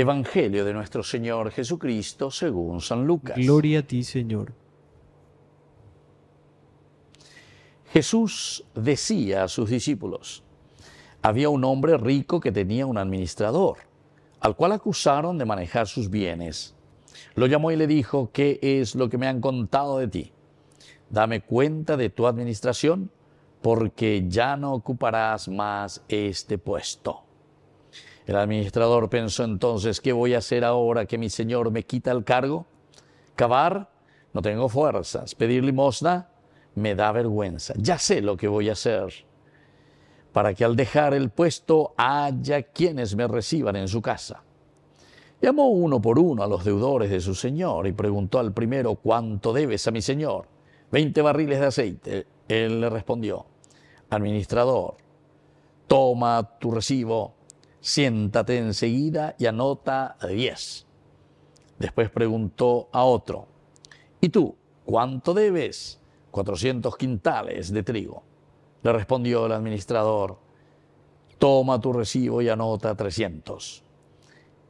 Evangelio de nuestro Señor Jesucristo según San Lucas. Gloria a ti, Señor. Jesús decía a sus discípulos, había un hombre rico que tenía un administrador, al cual acusaron de manejar sus bienes. Lo llamó y le dijo, ¿qué es lo que me han contado de ti? Dame cuenta de tu administración, porque ya no ocuparás más este puesto. El administrador pensó entonces, ¿qué voy a hacer ahora que mi señor me quita el cargo? Cavar, no tengo fuerzas. Pedir limosna, me da vergüenza. Ya sé lo que voy a hacer para que al dejar el puesto haya quienes me reciban en su casa. Llamó uno por uno a los deudores de su señor y preguntó al primero, ¿cuánto debes a mi señor? Veinte barriles de aceite. Él le respondió, Administrador, toma tu recibo Siéntate enseguida y anota diez. Después preguntó a otro, ¿y tú cuánto debes? Cuatrocientos quintales de trigo. Le respondió el administrador, toma tu recibo y anota 300.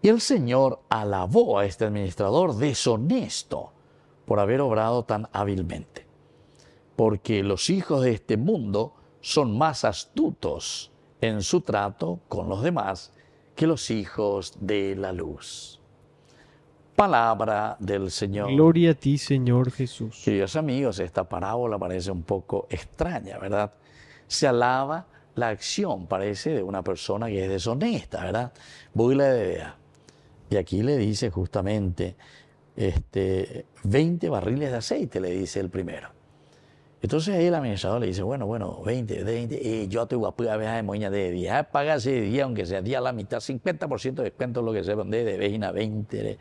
Y el Señor alabó a este administrador deshonesto por haber obrado tan hábilmente, porque los hijos de este mundo son más astutos en su trato con los demás que los hijos de la luz. Palabra del Señor. Gloria a ti, Señor Jesús. Queridos amigos, esta parábola parece un poco extraña, ¿verdad? Se alaba la acción, parece, de una persona que es deshonesta, ¿verdad? Voy de idea. Y aquí le dice justamente, este, 20 barriles de aceite, le dice el primero. Entonces ahí el administrador le dice, bueno, bueno, 20, 20, yo te voy a pagar de moña de 10. Ah, pagase de 10, aunque sea día a la mitad, 50% de descuento, lo que sea, de, de 20,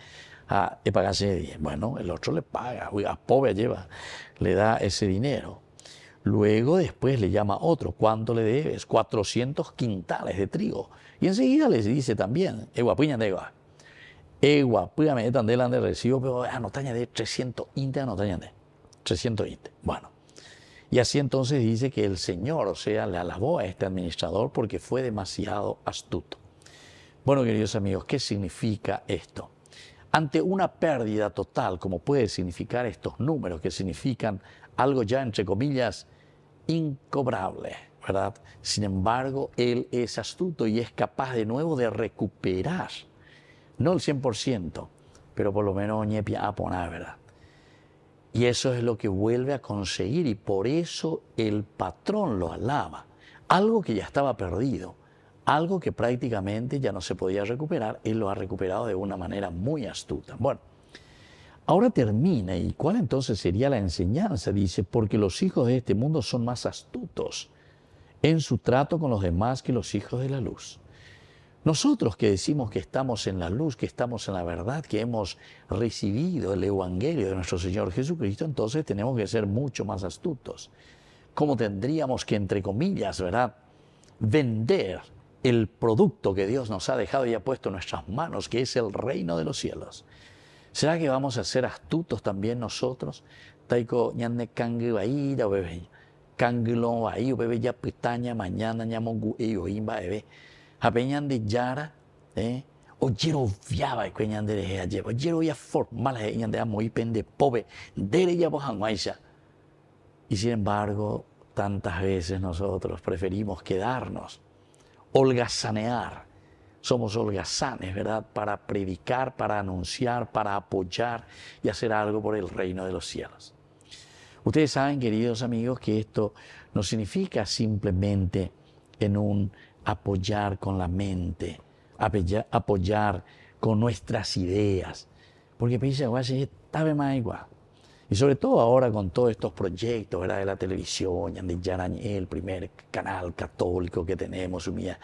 a pagarse pagase 10. Bueno, el otro le paga, pobre lleva, le da ese dinero. Luego después le llama otro, ¿cuánto le debes? 400 quintales de trigo. Y enseguida le dice también, Ewa eh, piña eh, de Ewa, me tan de recibo, pero de 300 inte, 300 Bueno. Y así entonces dice que el Señor, o sea, le alabó a este administrador porque fue demasiado astuto. Bueno, queridos amigos, ¿qué significa esto? Ante una pérdida total, como puede significar estos números que significan algo ya, entre comillas, incobrable, ¿verdad? Sin embargo, Él es astuto y es capaz de nuevo de recuperar, no el 100%, pero por lo menos ñepia a ¿verdad? Y eso es lo que vuelve a conseguir y por eso el patrón lo alaba. Algo que ya estaba perdido, algo que prácticamente ya no se podía recuperar, él lo ha recuperado de una manera muy astuta. Bueno, ahora termina y cuál entonces sería la enseñanza, dice, porque los hijos de este mundo son más astutos en su trato con los demás que los hijos de la luz. Nosotros que decimos que estamos en la luz, que estamos en la verdad, que hemos recibido el Evangelio de nuestro Señor Jesucristo, entonces tenemos que ser mucho más astutos. ¿Cómo tendríamos que, entre comillas, ¿verdad?, vender el producto que Dios nos ha dejado y ha puesto en nuestras manos, que es el reino de los cielos? ¿Será que vamos a ser astutos también nosotros? Taiko de eh, de pende pobre. Y sin embargo, tantas veces nosotros preferimos quedarnos, holgazanear. Somos holgazanes, ¿verdad? Para predicar, para anunciar, para apoyar y hacer algo por el reino de los cielos. Ustedes saben, queridos amigos, que esto no significa simplemente en un apoyar con la mente, apoyar, con nuestras ideas, porque Pisa es estaba más igual. Y sobre todo ahora con todos estos proyectos ¿verdad? de la televisión, de el primer canal católico que tenemos, mía.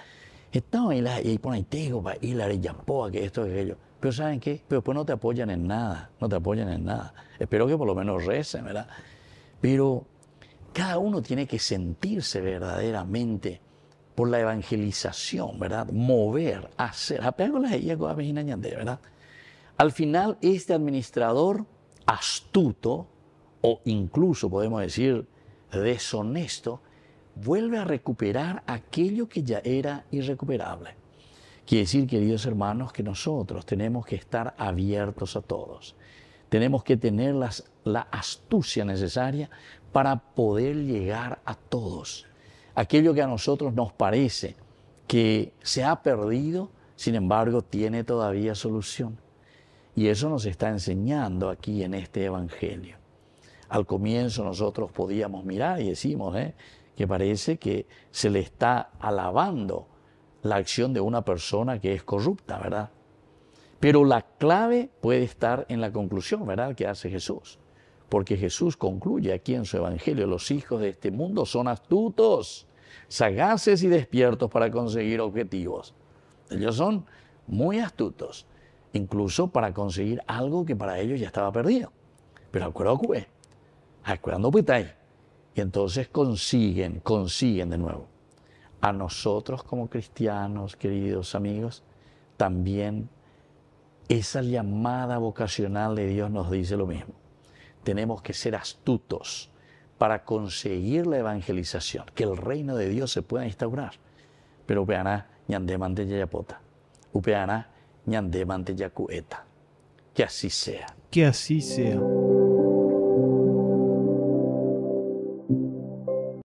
Estamos ahí, y ponen ahí para ir a que esto, que aquello. Pero ¿saben qué? Pero después no te apoyan en nada, no te apoyan en nada. Espero que por lo menos recen, ¿verdad? Pero cada uno tiene que sentirse verdaderamente por la evangelización, ¿verdad? Mover, hacer. ¿verdad? Al final, este administrador astuto, o incluso podemos decir deshonesto, vuelve a recuperar aquello que ya era irrecuperable. Quiere decir, queridos hermanos, que nosotros tenemos que estar abiertos a todos. Tenemos que tener la astucia necesaria para poder llegar a todos aquello que a nosotros nos parece que se ha perdido, sin embargo, tiene todavía solución. Y eso nos está enseñando aquí en este Evangelio. Al comienzo nosotros podíamos mirar y decimos ¿eh? que parece que se le está alabando la acción de una persona que es corrupta, ¿verdad? Pero la clave puede estar en la conclusión, ¿verdad?, que hace Jesús porque Jesús concluye aquí en su Evangelio, los hijos de este mundo son astutos, sagaces y despiertos para conseguir objetivos. Ellos son muy astutos, incluso para conseguir algo que para ellos ya estaba perdido. Pero acuérdate, acuérdate, Y entonces consiguen, consiguen de nuevo. A nosotros como cristianos, queridos amigos, también esa llamada vocacional de Dios nos dice lo mismo tenemos que ser astutos para conseguir la evangelización, que el reino de Dios se pueda instaurar. Pero upeana ñandemante yapota, upeana ñandemante yacueta. Que así sea. Que así sea.